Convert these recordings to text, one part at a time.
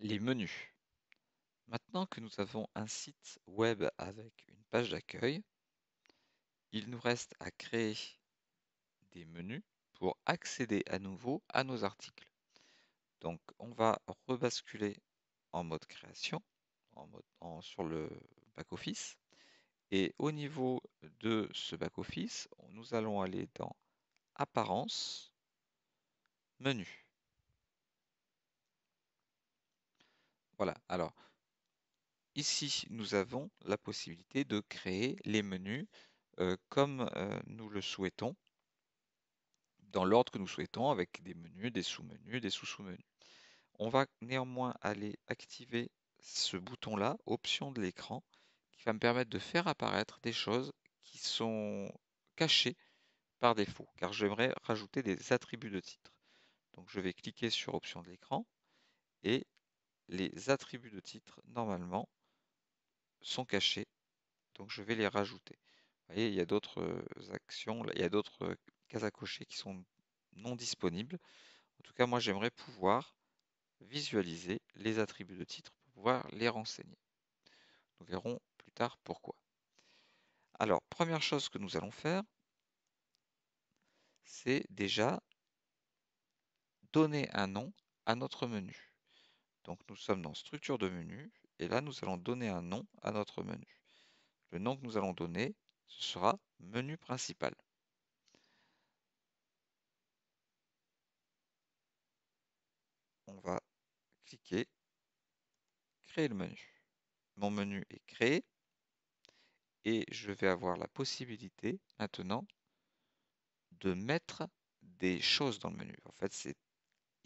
Les menus. Maintenant que nous avons un site web avec une page d'accueil, il nous reste à créer des menus pour accéder à nouveau à nos articles. Donc on va rebasculer en mode création, en sur le back-office. Et au niveau de ce back-office, nous allons aller dans Apparence, Menu. Voilà, alors ici, nous avons la possibilité de créer les menus euh, comme euh, nous le souhaitons, dans l'ordre que nous souhaitons, avec des menus, des sous-menus, des sous-sous-menus. On va néanmoins aller activer ce bouton-là, option de l'écran, qui va me permettre de faire apparaître des choses qui sont cachées par défaut, car j'aimerais rajouter des attributs de titre. Donc je vais cliquer sur option de l'écran et les attributs de titre, normalement, sont cachés. Donc je vais les rajouter. Vous voyez, il y a d'autres euh, actions, il y a d'autres euh, cases à cocher qui sont non disponibles. En tout cas, moi, j'aimerais pouvoir visualiser les attributs de titre pour pouvoir les renseigner. Nous verrons plus tard pourquoi. Alors, première chose que nous allons faire, c'est déjà donner un nom à notre menu. Donc nous sommes dans structure de menu et là nous allons donner un nom à notre menu. Le nom que nous allons donner, ce sera menu principal. On va cliquer, créer le menu. Mon menu est créé et je vais avoir la possibilité maintenant de mettre des choses dans le menu. En fait, c'est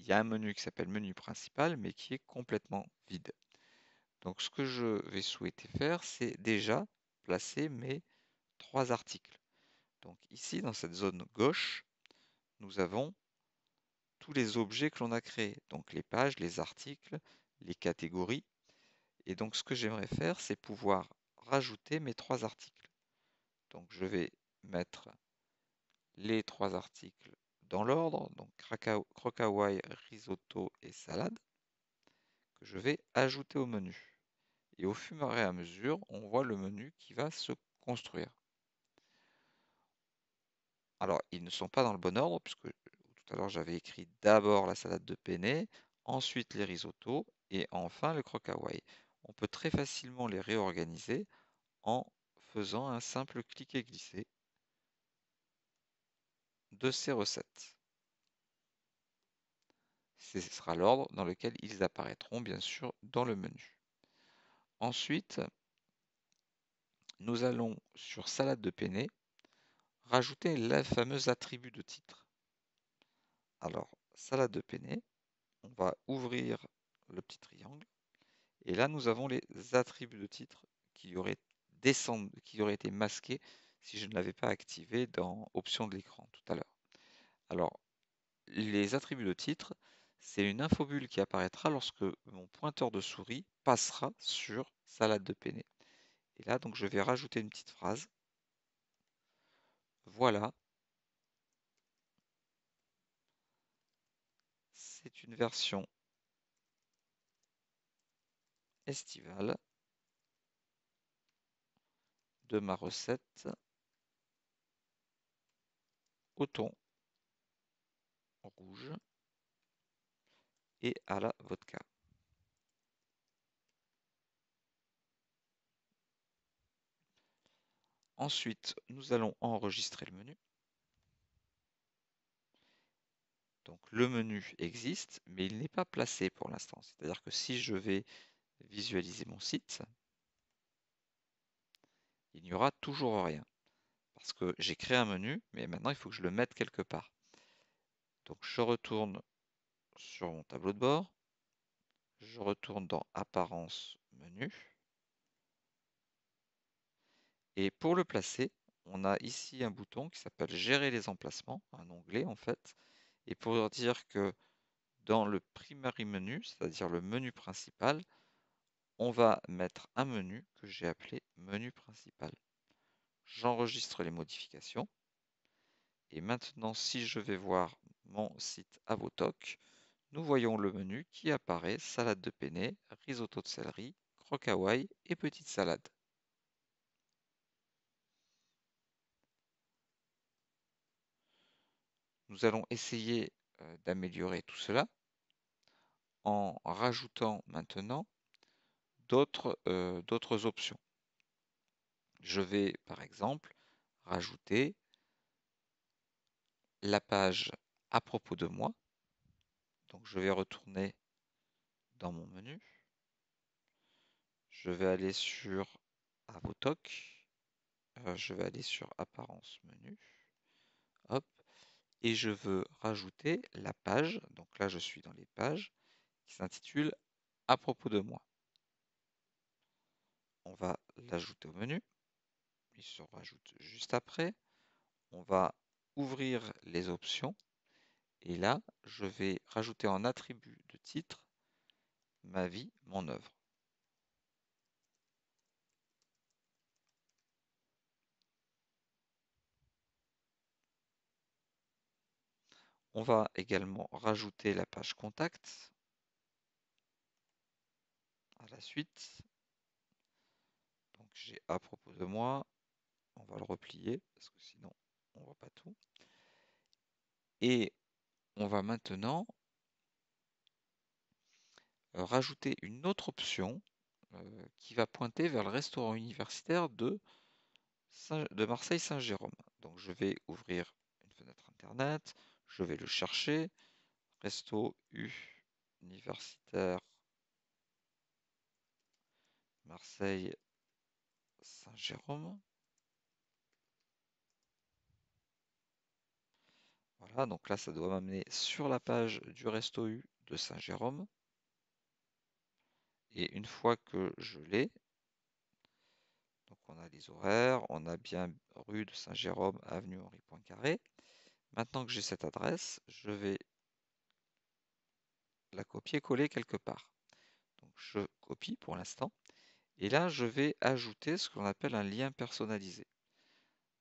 il y a un menu qui s'appelle menu principal, mais qui est complètement vide. Donc ce que je vais souhaiter faire, c'est déjà placer mes trois articles. Donc ici, dans cette zone gauche, nous avons tous les objets que l'on a créés, donc les pages, les articles, les catégories. Et donc ce que j'aimerais faire, c'est pouvoir rajouter mes trois articles. Donc je vais mettre les trois articles dans l'ordre, donc croca risotto et salade, que je vais ajouter au menu. Et au fur et à mesure, on voit le menu qui va se construire. Alors, ils ne sont pas dans le bon ordre, puisque tout à l'heure j'avais écrit d'abord la salade de penne, ensuite les risottos et enfin le croque On peut très facilement les réorganiser en faisant un simple clic et glisser de ces recettes. Ce sera l'ordre dans lequel ils apparaîtront, bien sûr, dans le menu. Ensuite, nous allons sur Salade de penne rajouter la fameuse attribut de titre. Alors, Salade de penne on va ouvrir le petit triangle. Et là, nous avons les attributs de titre qui auraient, qui auraient été masqués si je ne l'avais pas activé dans Options de l'écran. Alors, les attributs de titre, c'est une infobulle qui apparaîtra lorsque mon pointeur de souris passera sur salade de penne. Et là, donc, je vais rajouter une petite phrase. Voilà. C'est une version estivale de ma recette ton rouge et à la vodka. Ensuite, nous allons enregistrer le menu. Donc le menu existe, mais il n'est pas placé pour l'instant. C'est-à-dire que si je vais visualiser mon site, il n'y aura toujours rien. Parce que j'ai créé un menu, mais maintenant il faut que je le mette quelque part. Donc je retourne sur mon tableau de bord. Je retourne dans Apparence, Menu. Et pour le placer, on a ici un bouton qui s'appelle Gérer les emplacements, un onglet en fait. Et pour dire que dans le primary menu, c'est-à-dire le menu principal, on va mettre un menu que j'ai appelé menu principal j'enregistre les modifications. Et maintenant, si je vais voir mon site Avotoc, nous voyons le menu qui apparaît salade de penne, risotto de céleri, croque et petite salade. Nous allons essayer euh, d'améliorer tout cela en rajoutant maintenant d'autres euh, options. Je vais, par exemple, rajouter la page à propos de moi. Donc je vais retourner dans mon menu. Je vais aller sur Avotoc. Euh, je vais aller sur Apparence menu. Et je veux rajouter la page. Donc là, je suis dans les pages qui s'intitule À propos de moi. On va l'ajouter au menu il se rajoute juste après. On va ouvrir les options. Et là, je vais rajouter en attribut de titre ma vie, mon œuvre. On va également rajouter la page contact à la suite. Donc j'ai à propos de moi, on va le replier parce que sinon on ne voit pas tout. Et on va maintenant rajouter une autre option euh, qui va pointer vers le restaurant universitaire de, Marseille-Saint-Jérôme. Donc je vais ouvrir une fenêtre internet, je vais le chercher. Resto universitaire Marseille-Saint-Jérôme. Voilà, donc là, ça doit m'amener sur la page du Resto U de Saint-Jérôme. Et une fois que je l'ai, donc on a les horaires, on a bien rue de Saint-Jérôme, avenue Henri Poincaré. Maintenant que j'ai cette adresse, je vais la copier-coller quelque part. Donc je copie pour l'instant. Et là, je vais ajouter ce qu'on appelle un lien personnalisé.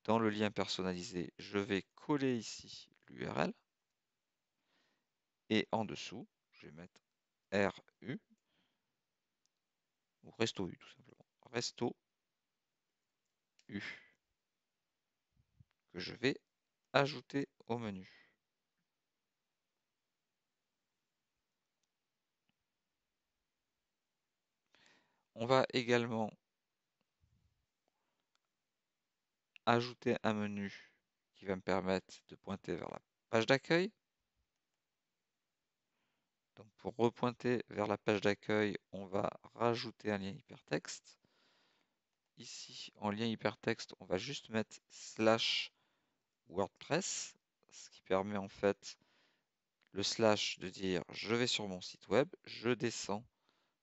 Dans le lien personnalisé, je vais coller ici URL Et en dessous, je vais mettre RU, ou resto U tout simplement, resto U, que je vais ajouter au menu. On va également ajouter un menu qui va me permettre de pointer vers la page d'accueil. Donc pour repointer vers la page d'accueil, on va rajouter un lien hypertexte. Ici, en lien hypertexte, on va juste mettre slash WordPress, ce qui permet en fait le slash de dire je vais sur mon site web, je descends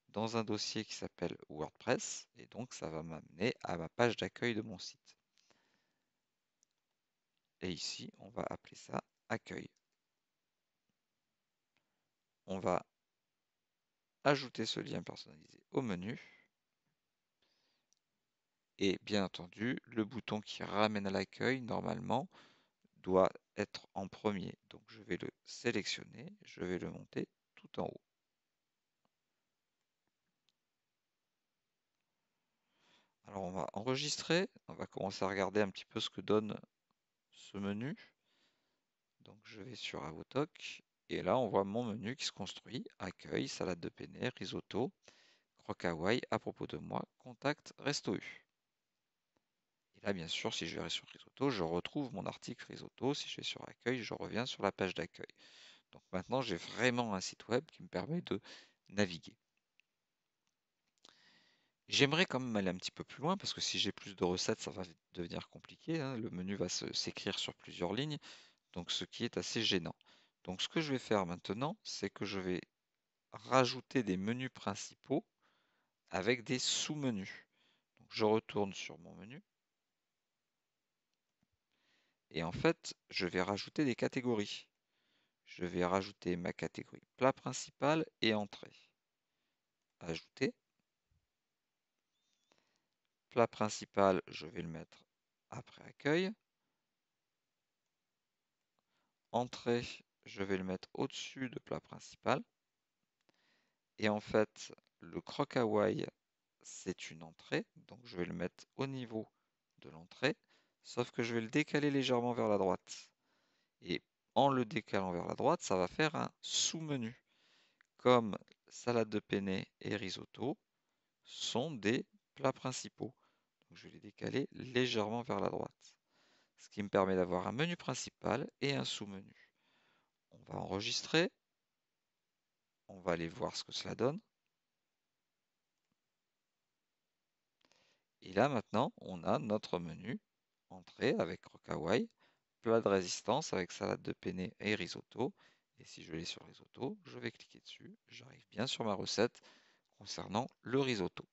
dans un dossier qui s'appelle WordPress, et donc ça va m'amener à ma page d'accueil de mon site. Et ici, on va appeler ça accueil. On va ajouter ce lien personnalisé au menu. Et bien entendu, le bouton qui ramène à l'accueil, normalement, doit être en premier. Donc je vais le sélectionner, je vais le monter tout en haut. Alors on va enregistrer, on va commencer à regarder un petit peu ce que donne ce menu. Donc je vais sur Avotoc et là on voit mon menu qui se construit accueil, salade de penne, risotto, croque Hawaii, à propos de moi, contact, resto U. Et là bien sûr si je vais sur risotto, je retrouve mon article risotto. Si je vais sur accueil, je reviens sur la page d'accueil. Donc maintenant j'ai vraiment un site web qui me permet de naviguer. J'aimerais quand même aller un petit peu plus loin parce que si j'ai plus de recettes, ça va devenir compliqué, hein. Le menu va s'écrire sur plusieurs lignes, donc ce qui est assez gênant. Donc ce que je vais faire maintenant, c'est que je vais rajouter des menus principaux avec des sous-menus. je retourne sur mon menu et en fait, je vais rajouter des catégories. Je vais rajouter ma catégorie plat principal et entrée. Ajouter plat principal, je vais le mettre après accueil. Entrée, je vais le mettre au-dessus de plat principal. Et en fait, le croque waï c'est une entrée, donc je vais le mettre au niveau de l'entrée, sauf que je vais le décaler légèrement vers la droite. Et en le décalant vers la droite, ça va faire un sous-menu, comme salade de penne et risotto sont des plats principaux je vais les décaler légèrement vers la droite, ce qui me permet d'avoir un menu principal et un sous-menu. On va enregistrer, on va aller voir ce que cela donne. Et là maintenant, on a notre menu entrée avec Rockaway, plat de résistance avec salade de penne et risotto. Et si je vais sur risotto, je vais cliquer dessus, j'arrive bien sur ma recette concernant le risotto.